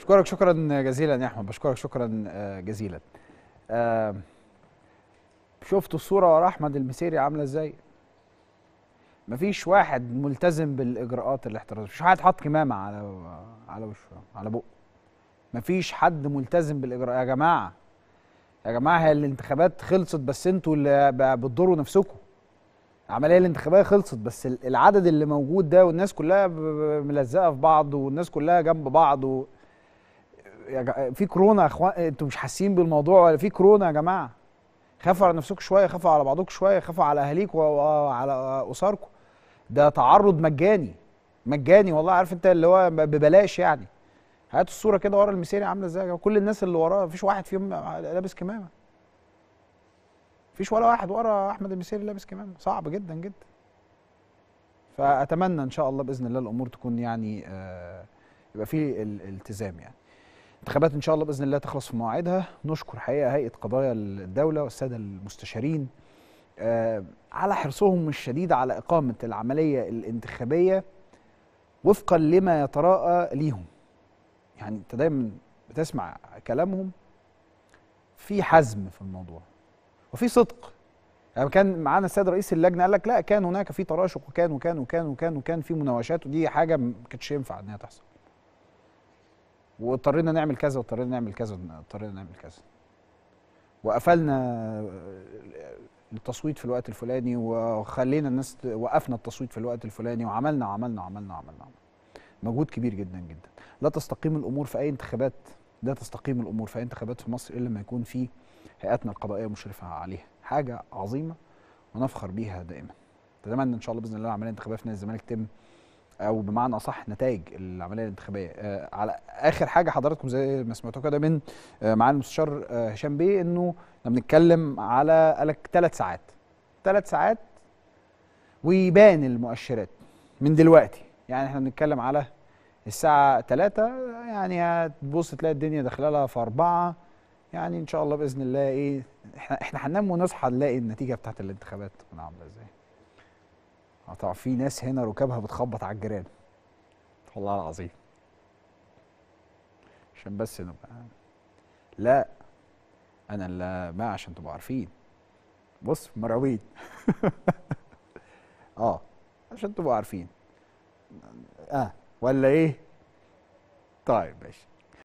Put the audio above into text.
بشكرك شكرا جزيلا يا احمد بشكرك شكرا آه، جزيلا آه، شفتوا الصوره ورا احمد المسيري عامله ازاي مفيش واحد ملتزم بالاجراءات الاحترازيه مش حد حاط كمامه على على وشه على بقه مفيش حد ملتزم بالاجراءات يا جماعه يا جماعه هي الانتخابات خلصت بس انتوا اللي بتضروا نفسكم العمليه الانتخابيه خلصت بس العدد اللي موجود ده والناس كلها ملزقه في بعض والناس كلها جنب بعض و... يا في كورونا يا اخوان انتوا مش حاسين بالموضوع ولا في كورونا يا جماعه خافوا على نفسكم شويه خافوا على بعضكم شويه خافوا على اهاليكم وعلى اسركم ده تعرض مجاني مجاني والله عارف انت اللي هو ببلاش يعني هات الصوره كده ورا المسيري عامله ازاي كل الناس اللي وراه مفيش واحد فيهم لابس كمامه مفيش ولا واحد ورا احمد المسيري لابس كمامه صعب جدا جدا فاتمنى ان شاء الله باذن الله الامور تكون يعني آه، يبقى في التزام يعني انتخابات ان شاء الله باذن الله تخلص في مواعيدها نشكر حقيقه هيئه قضايا الدوله والساده المستشارين آه، على حرصهم الشديد على اقامه العمليه الانتخابيه وفقا لما يتراءى ليهم يعني انت دايما بتسمع كلامهم في حزم في الموضوع وفي صدق يعني كان معانا السيد رئيس اللجنه قال لك لا كان هناك في تراشق وكان وكان وكان وكان وكان في مناوشات ودي حاجه ما كانتش ينفع ان هي تحصل واضطرينا نعمل كذا واضطرينا نعمل كذا واضطرينا نعمل كذا وقفلنا التصويت في الوقت الفلاني وخلينا الناس وقفنا التصويت في الوقت الفلاني وعملنا وعملنا وعملنا وعملنا, وعملنا. مجهود كبير جدا جدا لا تستقيم الامور في اي انتخابات لا تستقيم الامور في اي انتخابات في مصر الا لما يكون في هيئاتنا القضائيه مشرفه عليها حاجه عظيمه ونفخر بيها دائما اتمنى ان شاء الله باذن الله عمليه انتخابيه في نادي الزمالك تتم او بمعنى اصح نتائج العمليه الانتخابيه آه، على اخر حاجه حضراتكم زي ما سمعتوا كده من آه، معالي المستشار آه، هشام بيه انه احنا بنتكلم على قالك ثلاث ساعات ثلاث ساعات ويبان المؤشرات من دلوقتي يعني احنا بنتكلم على الساعة 3 يعني هتبص تلاقي الدنيا داخله لها في 4 يعني ان شاء الله باذن الله ايه احنا احنا هننام ونصحى نلاقي النتيجة بتاعت الانتخابات تكون عاملة ازاي طبعا في ناس هنا ركابها بتخبط على الجيران والله العظيم عشان بس نبقى لا انا لا ما عشان تبقوا عارفين بص مرعوبين اه عشان تبقوا عارفين اه ولا ايه طيب ماشي